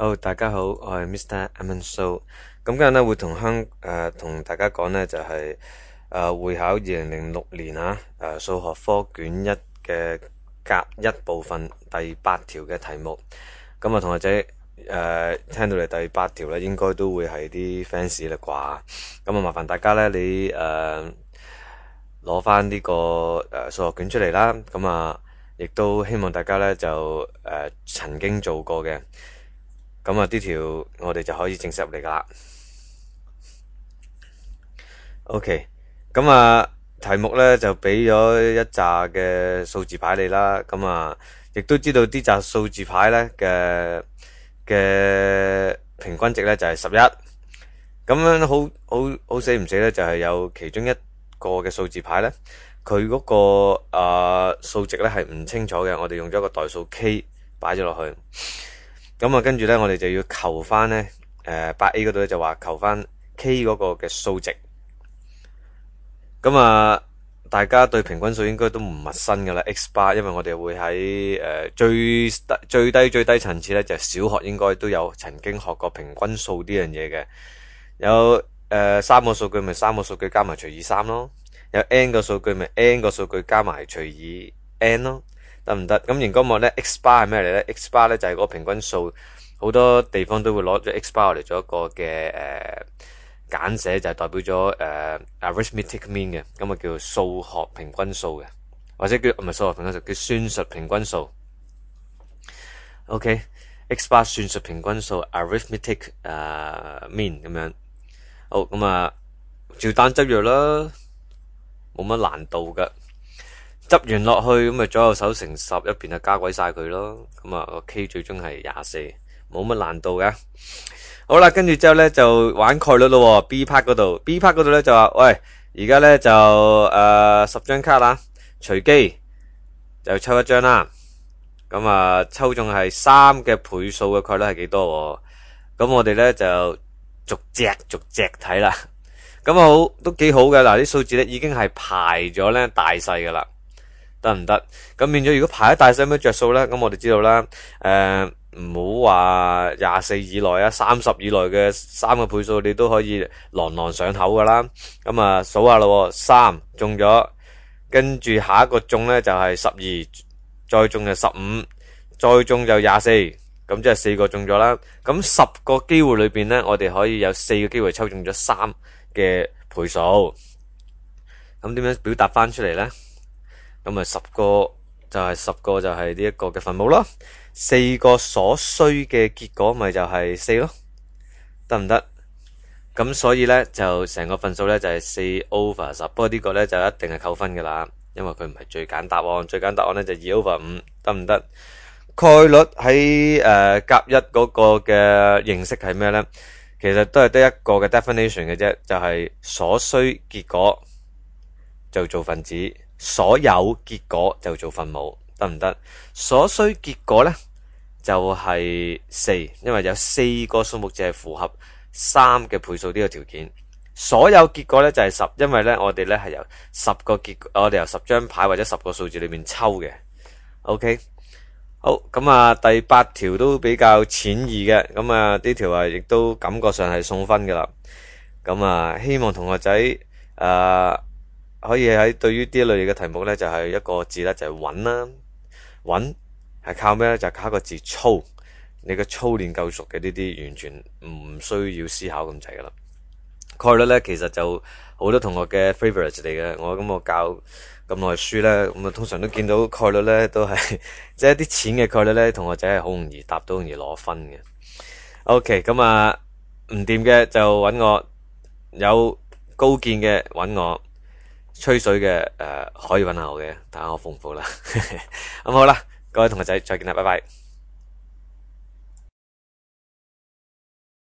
好，大家好，我系 Mr. Amos。o 咁今日咧会同香诶同大家讲咧就系诶会考二零零六年啊诶数学科卷一嘅甲一部分第八条嘅题目。咁啊，同学仔诶听到你第八条咧，应该都会系啲 fans 啦啩。咁啊，麻烦大家咧，你诶攞翻呢个诶数学卷出嚟啦。咁啊，亦都希望大家咧就诶曾经做过嘅。咁啊，呢条我哋就可以正式入嚟噶啦。OK，咁啊，题目咧就俾咗一扎嘅数字牌你啦。咁啊，亦都知道啲扎数字牌咧嘅嘅平均值咧就系十一。咁样好好好死唔死咧，就系有其中一个嘅数字牌咧，佢嗰个啊数值咧系唔清楚嘅。我哋用咗个代数 k 摆咗落去。咁啊，跟住咧，我哋就要求翻咧，誒八 A 嗰度咧就話求翻 K 嗰個嘅數值。咁啊，大家對平均數應該都唔陌生噶啦，X 八，因為我哋會喺誒最低最低最低層次咧，就小學應該都有曾經學過平均數呢樣嘢嘅。有誒三個數據咪三個數據加埋除以三咯，有 N 個數據咪 N 個數據加埋除以 N 咯。得唔得？咁然之我咧，X 八係咩嚟咧？X 八咧就係嗰個平均數，好多地方都會攞咗 X 八嚟做一個嘅誒簡寫，就係代表咗誒 arithmetic mean 嘅，咁啊叫數學平均數嘅，或者叫唔係數學平均數，叫算術平均數。OK，X 八算術平均數 arithmetic 誒 mean 咁樣。好咁啊，照單執藥啦，冇乜難度噶。执完落去咁啊，左右手成十，一边啊加鬼晒佢咯。咁啊个 K 最终系廿四，冇乜难度嘅。好啦，跟住之后咧就玩概率咯。B part 嗰度，B part 嗰度咧就话喂，而家咧就诶十张卡啦，随机就抽一张啦。咁啊抽中系三嘅倍数嘅概率系几多？咁我哋咧就逐只逐只睇啦。咁好都几好嘅，嗱啲数字咧已经系排咗咧大细噶啦。得唔得？咁变咗，如果排一大细咁着数呢？咁我哋知道啦。诶，唔好话廿四以内啊，三十以内嘅三个倍数，你都可以朗朗上口噶啦。咁啊，数下咯，三中咗，跟住下一个中呢就系十二，再中就十五，再中就廿四，咁即系四个中咗啦。咁十个机会里边呢，我哋可以有四个机会抽中咗三嘅倍数。咁点样表达翻出嚟呢？咁咪十个就系十个就系呢一个嘅份母咯，四个所需嘅结果咪就系四咯，得唔得？咁所以咧就成个份数咧就系四 over 十，不过呢个咧就一定系扣分噶啦，因为佢唔系最简答案，最简答案咧就二 over 五，得唔得？概率喺诶甲一嗰个嘅形式系咩咧？其实都系得一个嘅 definition 嘅啫，就系所需结果就做分子。所有结果就做分母得唔得？所需结果呢，就系四，因为有四个数目即系符合三嘅倍数呢个条件。所有结果呢，就系十，因为呢，我哋呢系由十个结，我哋由十张牌或者十个数字里面抽嘅。OK，好咁啊，第八条都比较浅易嘅，咁啊呢条啊亦都感觉上系送分噶啦。咁啊，希望同学仔啊。可以喺对于呢类嘅题目咧，就系一个字咧，就系揾啦。揾系靠咩咧？就靠一个字，操。你嘅操练够熟嘅呢啲，完全唔需要思考咁滞噶啦。概率咧，其实就好多同学嘅 favorites 嚟嘅。我咁我教咁耐书咧，咁啊，通常都见到概率咧都系 即系一啲浅嘅概率咧，同学仔系好容易答到，容易攞分嘅。O K，咁啊唔掂嘅就揾我，有高见嘅揾我。吹水嘅誒可以揾下我嘅，但係我豐富啦。咁好啦，各位同學仔，再見啦，拜拜。